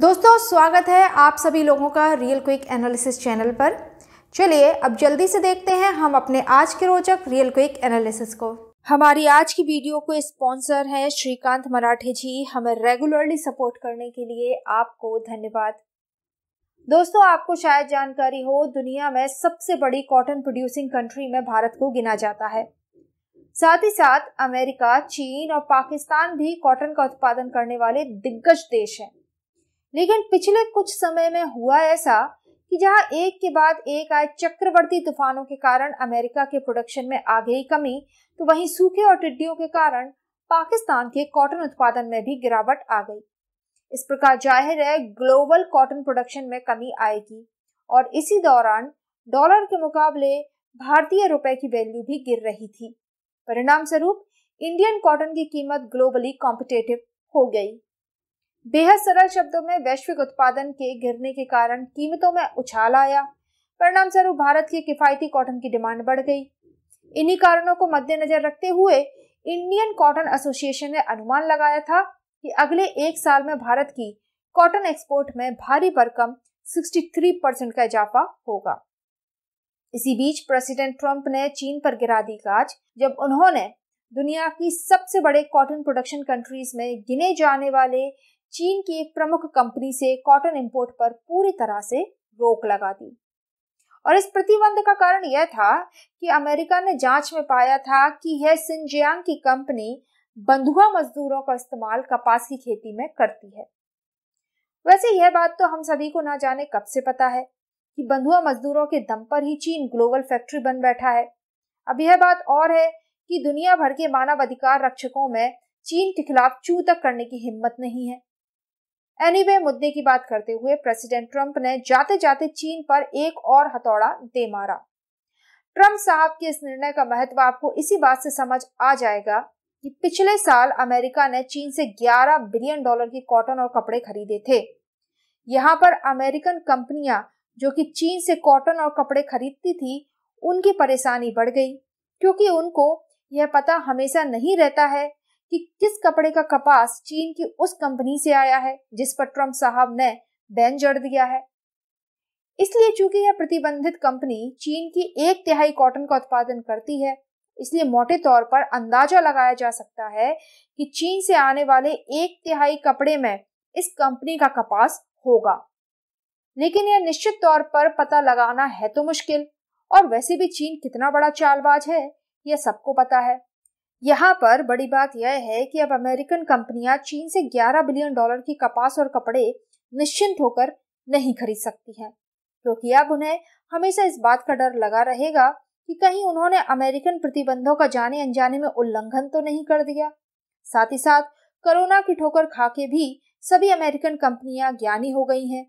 दोस्तों स्वागत है आप सभी लोगों का रियल क्विक एनालिसिस चैनल पर चलिए अब जल्दी से देखते हैं हम अपने आज के रोचक रियल क्विक एनालिसिस को हमारी आज की वीडियो को स्पॉन्सर है श्रीकांत मराठे जी हमें रेगुलरली सपोर्ट करने के लिए आपको धन्यवाद दोस्तों आपको शायद जानकारी हो दुनिया में सबसे बड़ी कॉटन प्रोड्यूसिंग कंट्री में भारत को गिना जाता है साथ ही साथ अमेरिका चीन और पाकिस्तान भी कॉटन का उत्पादन करने वाले दिग्गज देश हैं लेकिन पिछले कुछ समय में हुआ ऐसा कि जहां एक के बाद एक आए चक्रवर्ती तूफानों के कारण अमेरिका के प्रोडक्शन में आ गई कमी तो वहीं सूखे और टिड्डियों के कारण पाकिस्तान के कॉटन उत्पादन में भी गिरावट आ गई इस प्रकार जाहिर है ग्लोबल कॉटन प्रोडक्शन में कमी आएगी और इसी दौरान डॉलर के मुकाबले भारतीय रुपए की वैल्यू भी गिर रही थी परिणाम स्वरूप इंडियन कॉटन की कीमत ग्लोबली कॉम्पिटेटिव हो गई बेहद सरल शब्दों में वैश्विक उत्पादन के गिरने के कारण कीमतों में उछाल आया परिणाम स्वरूप भारत की किफायती कॉटन की डिमांड बढ़ गई इन्हीं कारणों को मद्देनजर रखते हुए इंडियन कॉटन एसोसिएशन ने अनुमान लगाया था कि अगले एक साल में भारत की कॉटन एक्सपोर्ट में भारी भरकम 63 परसेंट का इजाफा होगा इसी बीच प्रेसिडेंट ट्रंप ने चीन पर गिरा दी काज जब उन्होंने दुनिया की सबसे बड़े कॉटन प्रोडक्शन कंट्रीज में गिने जाने वाले चीन की एक प्रमुख कंपनी से कॉटन इंपोर्ट पर पूरी तरह से रोक लगा दी और इस प्रतिबंध का कारण यह था कि अमेरिका ने जांच में पाया था कि यह सिंजियांग की कंपनी बंधुआ मजदूरों का इस्तेमाल कपास की खेती में करती है वैसे यह बात तो हम सभी को ना जाने कब से पता है कि बंधुआ मजदूरों के दम पर ही चीन ग्लोबल फैक्ट्री बन बैठा है अब यह बात और है कि दुनिया भर के मानव अधिकार रक्षकों में चीन के खिलाफ चू तक करने की हिम्मत नहीं है एनीवे anyway, मुद्दे की बात करते हुए प्रेसिडेंट ट्रंप ने जाते जाते चीन पर एक और हथौड़ा दे मारा ट्रंप साहब के इस निर्णय का महत्व आपको इसी बात से समझ आ जाएगा कि पिछले साल अमेरिका ने चीन से 11 बिलियन डॉलर की कॉटन और कपड़े खरीदे थे यहाँ पर अमेरिकन कंपनियां जो कि चीन से कॉटन और कपड़े खरीदती थी उनकी परेशानी बढ़ गई क्योंकि उनको यह पता हमेशा नहीं रहता है कि किस कपड़े का कपास चीन की उस कंपनी से आया है जिस पर ट्रंप साहब ने बैन जड़ दिया है इसलिए चूंकि यह प्रतिबंधित कंपनी चीन की एक तिहाई कॉटन का उत्पादन करती है इसलिए मोटे तौर पर अंदाजा लगाया जा सकता है कि चीन से आने वाले एक तिहाई कपड़े में इस कंपनी का कपास होगा लेकिन यह निश्चित तौर पर पता लगाना है तो मुश्किल और वैसे भी चीन कितना बड़ा चालबाज है यह सबको पता है यहाँ पर बड़ी बात यह है कि अब अमेरिकन कंपनियां चीन से 11 बिलियन डॉलर की कपास और कपड़े निश्चिंत होकर नहीं खरीद सकती हैं क्योंकि तो अब उन्हें हमेशा इस बात का डर लगा रहेगा कि कहीं उन्होंने अमेरिकन प्रतिबंधों का जाने अनजाने में उल्लंघन तो नहीं कर दिया साथ ही साथ कोरोना की ठोकर खा के भी सभी अमेरिकन कंपनियां ज्ञानी हो गई हैं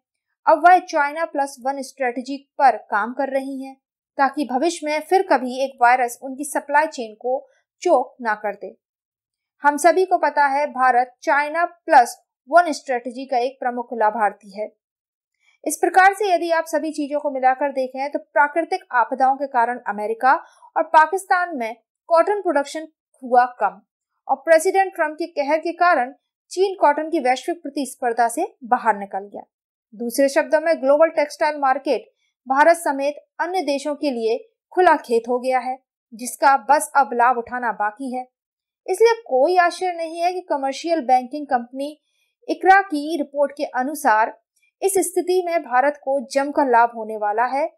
अब वह चाइना प्लस वन स्ट्रेटजी पर काम कर रही हैं ताकि भविष्य में फिर कभी एक वायरस उनकी सप्लाई चेन को चोक ना कर दे हम सभी को पता है Bharat China plus one strategy का एक प्रमुख लाभार्थी है इस प्रकार से यदि आप सभी चीजों को मिलाकर देखें तो प्राकृतिक आपदाओं के कारण अमेरिका और पाकिस्तान में कॉटन प्रोडक्शन हुआ कम और प्रेसिडेंट ट्रंप के कहर के कारण चीन कॉटन की वैश्विक प्रतिस्पर्धा से बाहर निकल गया दूसरे शब्दों में ग्लोबल टेक्सटाइल मार्केट भारत समेत अन्य देशों के लिए खुला खेत हो गया है जिसका बस अब लाभ उठाना बाकी है इसलिए कोई आश्चर्य नहीं है कि कमर्शियल बैंकिंग कंपनी इकरा की रिपोर्ट के अनुसार इस स्थिति में भारत को जमकर लाभ होने वाला है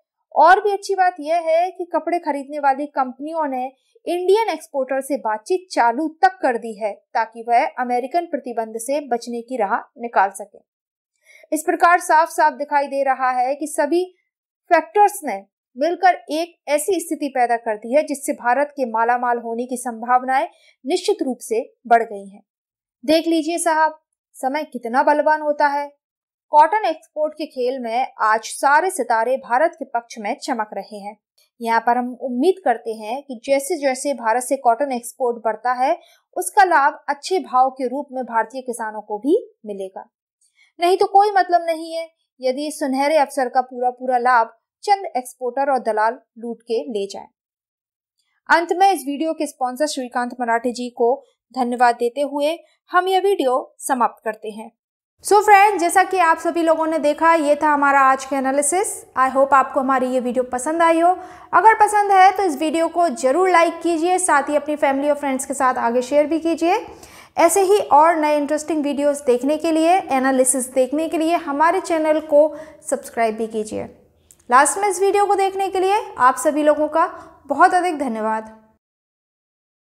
और भी अच्छी बात यह है कि कपड़े खरीदने वाली कंपनियों ने इंडियन एक्सपोर्टर से बातचीत चालू तक कर दी है ताकि वह अमेरिकन प्रतिबंध से बचने की राह निकाल सके इस प्रकार साफ साफ दिखाई दे रहा है कि सभी फैक्टर्स ने मिलकर एक ऐसी स्थिति पैदा करती है जिससे भारत के मालामाल होने की संभावनाएं निश्चित रूप से बढ़ गई हैं देख लीजिए साहब समय कितना बलवान होता है कॉटन एक्सपोर्ट के खेल में आज सारे सितारे भारत के पक्ष में चमक रहे हैं यहाँ पर हम उम्मीद करते हैं कि जैसे जैसे भारत से कॉटन एक्सपोर्ट बढ़ता है उसका लाभ अच्छे भाव के रूप में भारतीय किसानों को भी मिलेगा नहीं तो कोई मतलब नहीं है यदि सुनहरे अवसर का पूरा पूरा लाभ चंद एक्सपोर्टर और दलाल लूट के ले जाए अंत में इस वीडियो के स्पॉन्सर श्रीकांत मराठे जी को धन्यवाद देते हुए हम यह वीडियो समाप्त करते हैं सो so फ्रेंड जैसा कि आप सभी लोगों ने देखा ये था हमारा आज का एनालिसिस आई होप आपको हमारी ये वीडियो पसंद आई हो अगर पसंद है तो इस वीडियो को ज़रूर लाइक कीजिए साथ ही अपनी फैमिली और फ्रेंड्स के साथ आगे शेयर भी कीजिए ऐसे ही और नए इंटरेस्टिंग वीडियोस देखने के लिए एनालिसिस देखने के लिए हमारे चैनल को सब्सक्राइब भी कीजिए लास्ट में इस वीडियो को देखने के लिए आप सभी लोगों का बहुत अधिक धन्यवाद